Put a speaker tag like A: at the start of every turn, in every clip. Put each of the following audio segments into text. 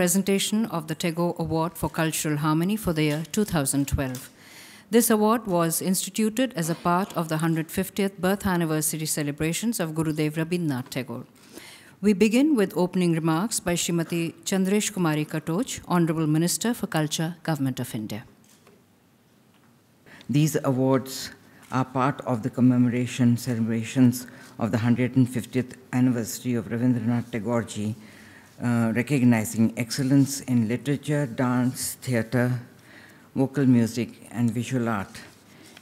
A: presentation of the Tagore Award for Cultural Harmony for the year 2012. This award was instituted as a part of the 150th birth anniversary celebrations of Gurudev Rabindranath Tagore. We begin with opening remarks by Shrimati Chandresh Kumari Katoch, Honorable Minister for Culture, Government of India.
B: These awards are part of the commemoration celebrations of the 150th anniversary of Rabindranath Tagore ji uh, recognizing excellence in literature, dance, theater, vocal music, and visual art.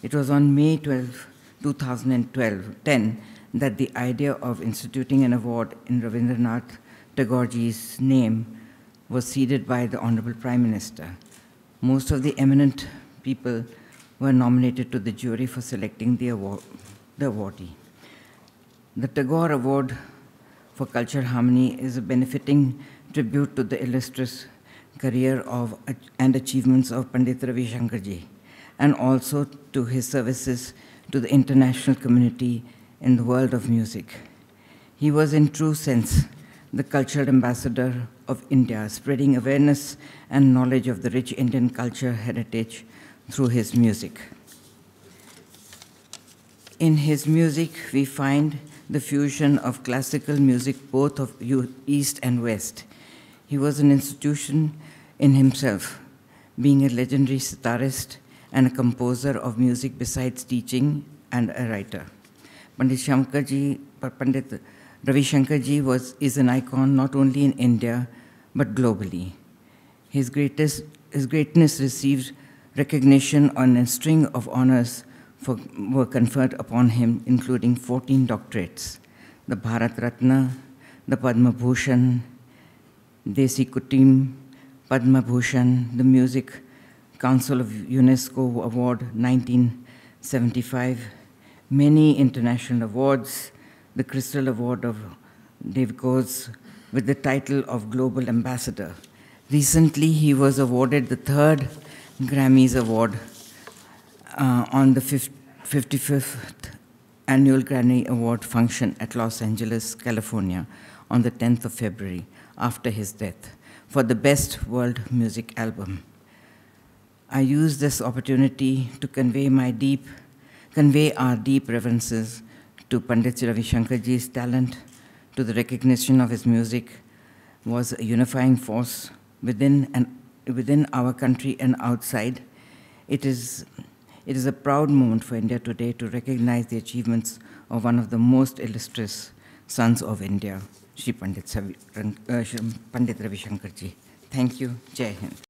B: It was on May 12, 2012, 10, that the idea of instituting an award in Ravindranath Tagore's name was seeded by the Honorable Prime Minister. Most of the eminent people were nominated to the jury for selecting the, award, the awardee. The Tagore Award for Culture Harmony is a benefiting tribute to the illustrious career of, and achievements of Pandit Ravi Shankarji, and also to his services to the international community in the world of music. He was in true sense the cultural ambassador of India, spreading awareness and knowledge of the rich Indian culture heritage through his music. In his music, we find the fusion of classical music both of East and West. He was an institution in himself, being a legendary sitarist and a composer of music besides teaching and a writer. Pandit Shankarji, Pandit Ravi Shankarji was, is an icon not only in India, but globally. His, greatest, his greatness received recognition on a string of honors for, were conferred upon him, including 14 doctorates the Bharat Ratna, the Padma Bhushan, Desi Kutim, Padma Bhushan, the Music Council of UNESCO Award 1975, many international awards, the Crystal Award of Dave Coase with the title of Global Ambassador. Recently, he was awarded the third Grammys Award uh, on the 55th Annual Grammy Award function at Los Angeles, California on the 10th of February after his death for the Best World Music Album. I use this opportunity to convey my deep, convey our deep reverences to Pandit Ravi Shankarji's talent, to the recognition of his music was a unifying force within and within our country and outside. It is it is a proud moment for India today to recognize the achievements of one of the most illustrious sons of India, Shri Pandit, Savi, uh, Pandit Ravi Shankarji. Thank you. Jai Hind.